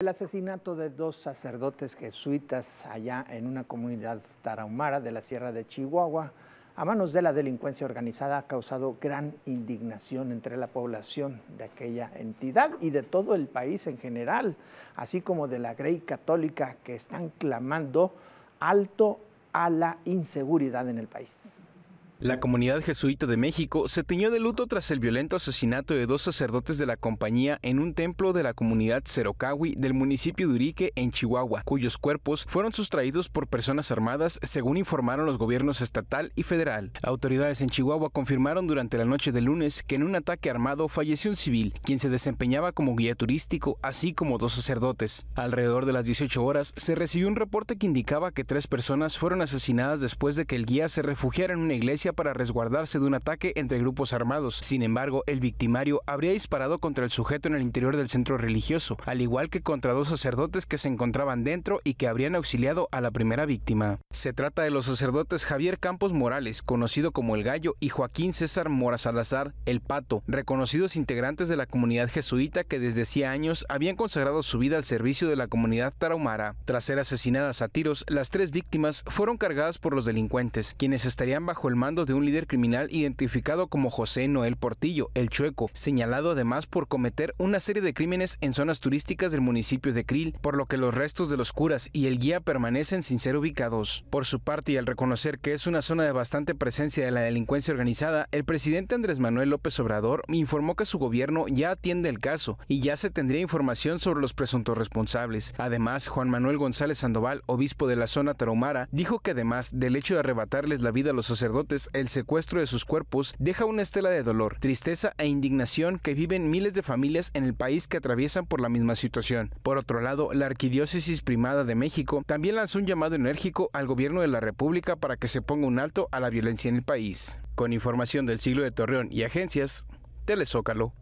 El asesinato de dos sacerdotes jesuitas allá en una comunidad tarahumara de la Sierra de Chihuahua a manos de la delincuencia organizada ha causado gran indignación entre la población de aquella entidad y de todo el país en general, así como de la Grey Católica que están clamando alto a la inseguridad en el país. La comunidad jesuita de México se tiñó de luto tras el violento asesinato de dos sacerdotes de la compañía en un templo de la comunidad Cerocawi del municipio de Urique, en Chihuahua, cuyos cuerpos fueron sustraídos por personas armadas, según informaron los gobiernos estatal y federal. Autoridades en Chihuahua confirmaron durante la noche de lunes que en un ataque armado falleció un civil, quien se desempeñaba como guía turístico, así como dos sacerdotes. Alrededor de las 18 horas se recibió un reporte que indicaba que tres personas fueron asesinadas después de que el guía se refugiara en una iglesia para resguardarse de un ataque entre grupos armados. Sin embargo, el victimario habría disparado contra el sujeto en el interior del centro religioso, al igual que contra dos sacerdotes que se encontraban dentro y que habrían auxiliado a la primera víctima. Se trata de los sacerdotes Javier Campos Morales, conocido como El Gallo, y Joaquín César Mora Salazar, El Pato, reconocidos integrantes de la comunidad jesuita que desde hacía años habían consagrado su vida al servicio de la comunidad tarahumara. Tras ser asesinadas a tiros, las tres víctimas fueron cargadas por los delincuentes, quienes estarían bajo el mando de un líder criminal identificado como José Noel Portillo, el Chueco, señalado además por cometer una serie de crímenes en zonas turísticas del municipio de Krill, por lo que los restos de los curas y el guía permanecen sin ser ubicados. Por su parte, y al reconocer que es una zona de bastante presencia de la delincuencia organizada, el presidente Andrés Manuel López Obrador informó que su gobierno ya atiende el caso y ya se tendría información sobre los presuntos responsables. Además, Juan Manuel González Sandoval, obispo de la zona Tarumara, dijo que además del hecho de arrebatarles la vida a los sacerdotes, el secuestro de sus cuerpos deja una estela de dolor, tristeza e indignación que viven miles de familias en el país que atraviesan por la misma situación. Por otro lado, la Arquidiócesis Primada de México también lanzó un llamado enérgico al gobierno de la República para que se ponga un alto a la violencia en el país. Con información del siglo de Torreón y agencias, Telezócalo.